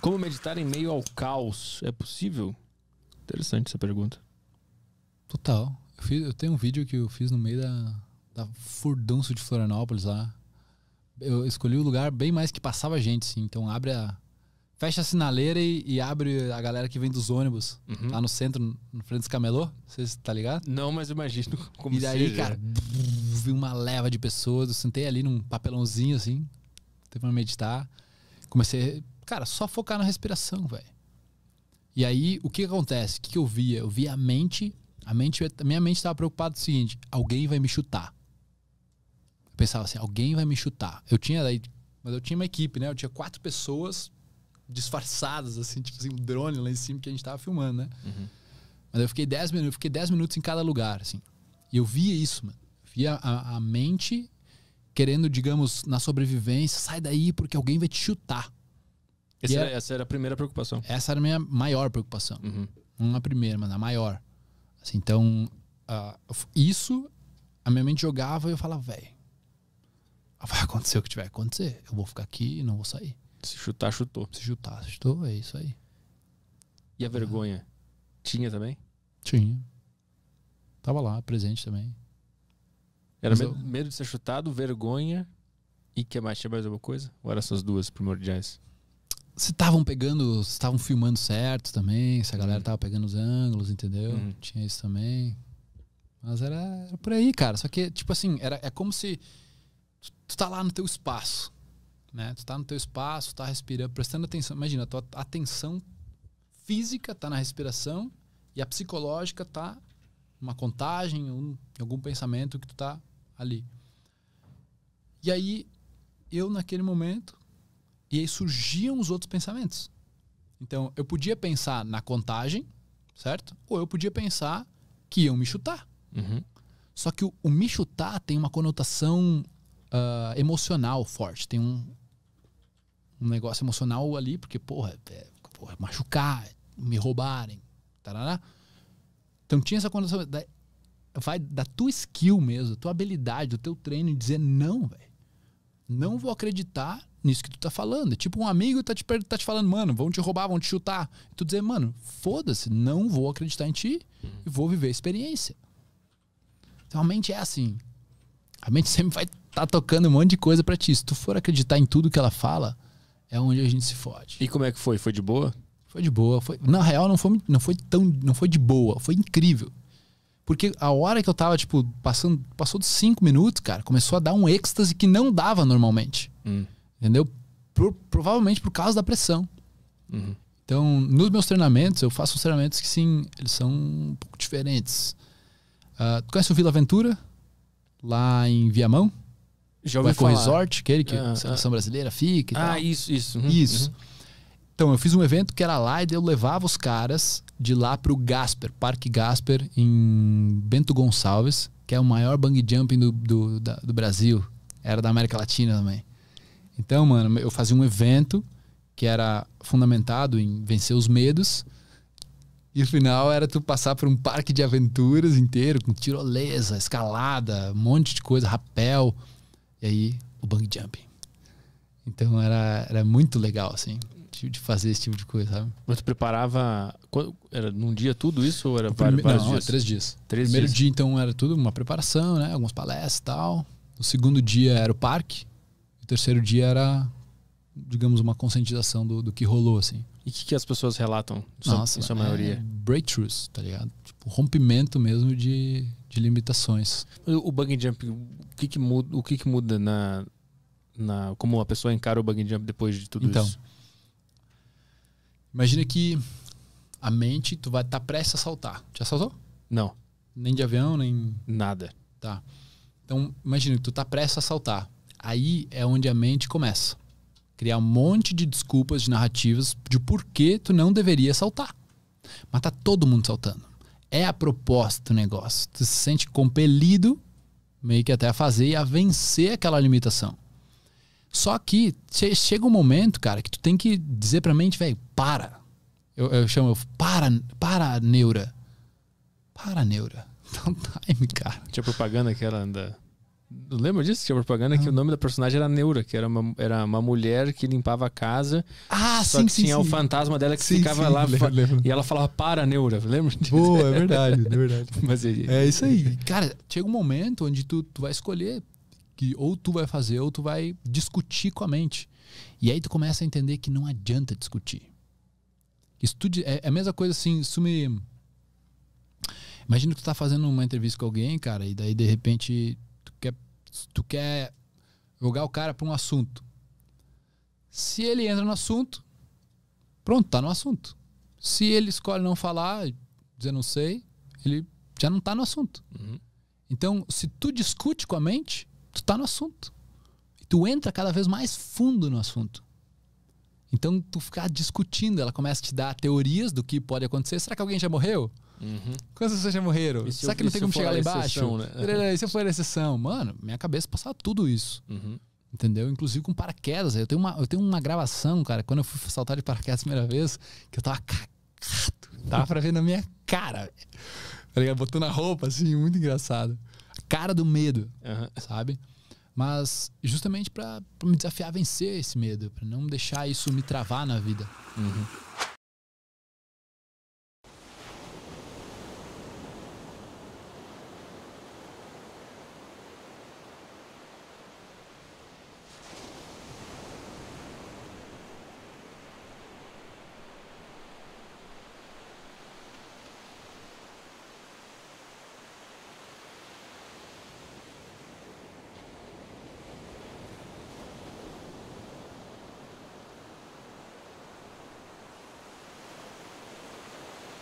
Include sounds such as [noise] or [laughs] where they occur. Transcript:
Como meditar em meio ao caos? É possível? Interessante essa pergunta. Total. Eu, fiz, eu tenho um vídeo que eu fiz no meio da, da furdunço de Florianópolis lá. Eu escolhi o um lugar bem mais que passava gente, sim. Então abre a. Fecha a sinaleira e, e abre a galera que vem dos ônibus. Uhum. Lá no centro, no frente dos camelô. Vocês tá ligado? Não, mas imagino [laughs] como E daí, seja. cara, [laughs] vi uma leva de pessoas. Eu sentei ali num papelãozinho, assim. Teve pra meditar. Comecei cara, só focar na respiração, velho. E aí, o que acontece? O que eu via? Eu via a mente, a mente, a minha mente estava preocupada com o seguinte: alguém vai me chutar. Eu pensava assim, alguém vai me chutar. Eu tinha daí, mas eu tinha uma equipe, né? Eu tinha quatro pessoas disfarçadas, assim, tipo assim, um drone lá em cima que a gente tava filmando, né? Uhum. Mas eu fiquei dez minutos, fiquei dez minutos em cada lugar, assim. E eu via isso, mano. Eu via a, a mente querendo, digamos, na sobrevivência, sai daí porque alguém vai te chutar. Essa, é era, essa era a primeira preocupação. Essa era a minha maior preocupação. Uhum. Não a primeira, mas a maior. Assim, então, uh, isso a minha mente jogava e eu falava, velho, vai acontecer o que tiver que acontecer. Eu vou ficar aqui e não vou sair. Se chutar, chutou. Se chutar, chutou, é isso aí. E a ah. vergonha? Tinha também? Tinha. Tava lá, presente também. Era medo, eu... medo, de ser chutado, vergonha e que mais? Tinha mais alguma coisa? Ou eram essas duas primordiais? se estavam pegando, se estavam filmando certo também, se a galera uhum. tava pegando os ângulos, entendeu? Uhum. Tinha isso também. Mas era, era, por aí, cara. Só que, tipo assim, era, é como se tu, tu tá lá no teu espaço, né? Tu tá no teu espaço, tá respirando, prestando atenção. Imagina, a tua atenção física tá na respiração e a psicológica tá numa contagem, um, algum pensamento que tu tá ali. E aí, eu naquele momento e aí surgiam os outros pensamentos. Então, eu podia pensar na contagem, certo? Ou eu podia pensar que iam me chutar. Uhum. Só que o, o, me chutar tem uma conotação uh, emocional forte. Tem um, um negócio emocional ali, porque, porra, é, porra é machucar, é me roubarem, tarará. Então tinha essa condição da, vai da tua skill mesmo, da tua habilidade, do teu treino, dizer não, velho. Não vou acreditar nisso que tu tá falando. É tipo, um amigo tá te, tá te falando, mano, vão te roubar, vão te chutar. E tu dizer, mano, foda-se, não vou acreditar em ti e vou viver a experiência. Então a mente é assim. A mente [laughs] sempre vai estar tá tocando um monte de coisa para ti. Se tu for acreditar em tudo que ela fala, é onde a gente se fode. E como é que foi? Foi de boa? Foi de boa. Foi... Na real, não foi, não foi tão. Não foi de boa, foi incrível. Porque a hora que eu tava, tipo, passando. Passou de cinco minutos, cara, começou a dar um êxtase que não dava normalmente. Hum. Entendeu? provavelmente por causa da pressão. Uhum. Então, nos meus treinamentos, eu faço uns treinamentos que sim, eles são um pouco diferentes. Uh, tu conhece o Vila Aventura? Lá em Viamão? Já ouvi o falar. Resort, aquele que ah, a ah. seleção ah. brasileira fica e ah, tal. isso, isso. Uhum, isso. Uhum. Então, eu fiz um evento que era lá e eu levava os caras de lá pro Gasper, Parque Gasper, em Bento Gonçalves, que é o maior bang jumping do, do, da, do Brasil. Era da América Latina também. Então, mano, eu fazia um evento que era fundamentado em vencer os medos. E o final era tu passar por um parque de aventuras inteiro, com tirolesa, escalada, um monte de coisa, rapel. E aí, o bang jump. Então era, era muito legal, assim, de, de fazer esse tipo de coisa, sabe? Mas tu preparava. Era num dia tudo isso ou era prime... vários, Não, dias? três dias. Três Primeiro dias. dia, então, era tudo uma preparação, né? Algumas palestras e tal. O segundo dia era o parque terceiro dia era, digamos, uma conscientização do, do que rolou, assim. E o que, que, as pessoas relatam, Nossa, sua, em sua maioria? É breakthroughs, tá ligado? Tipo, rompimento mesmo de, de limitações. O bug jump, o que, que muda, o que, que muda na, na... Como a pessoa encara o bug jump depois de tudo então, isso? Então, imagina que a mente, tu vai estar tá prestes a saltar. Já saltou? Não. Nem de avião, nem... Nada. Tá. Então, imagina que tu tá prestes a saltar. Aí é onde a mente começa. Criar um monte de desculpas, de narrativas de por que tu não deveria saltar. Mas tá todo mundo saltando. É a proposta do negócio. Tu se sente compelido, meio que até a fazer e a vencer aquela limitação. Só que chega um momento, cara, que tu tem que dizer pra mente, velho, para. Eu, eu chamo, eu, para, para, neura. Para, neura. [laughs] Dá um time, cara. Tinha propaganda aquela da Lembra disso? Tinha propaganda ah. que o nome da personagem era Neura, que era uma, era uma mulher que limpava a casa. Ah, só sim, que sim, tinha sim. o fantasma dela que sim, ficava lá lembro, lembro. e ela falava para Neura, [laughs] lembra disso? Boa, é verdade, é verdade. [laughs] Mas, é, é isso aí. Cara, chega um momento onde tu, tu vai escolher que ou tu vai fazer ou tu vai discutir com a mente. E aí tu começa a entender que não adianta discutir. Estude, é, é a mesma coisa assim, isso me. Imagina que tu tá fazendo uma entrevista com alguém, cara, e daí de repente se tu quer jogar o cara para um assunto. Se ele entra no assunto, pronto, tá no assunto. Se ele escolhe não falar, dizer não sei, ele já não tá no assunto. Uhum. Então, se tu discute com a mente, tu tá no assunto. E tu entra cada vez mais fundo no assunto. Então, tu ficar discutindo, ela começa a te dar teorias do que pode acontecer. Será que alguém já morreu? Uhum. Quantas pessoas já morreram? se Será eu, que não tem como chegar lá exceção, embaixo? Né? [laughs] E se eu for exceção? Mano, minha cabeça passava tudo isso. Uhum. Entendeu? Inclusive com paraquedas. Eu tenho, uma, eu tenho uma gravação, cara, quando eu fui saltar de paraquedas a primeira vez, que eu tava cagado. Tava pra ver na minha cara. Tá ligado? Botando a roupa, assim, muito engraçado. cara do medo, uhum. sabe? Mas justamente para me desafiar a vencer esse medo, para não deixar isso me travar na vida. Uhum.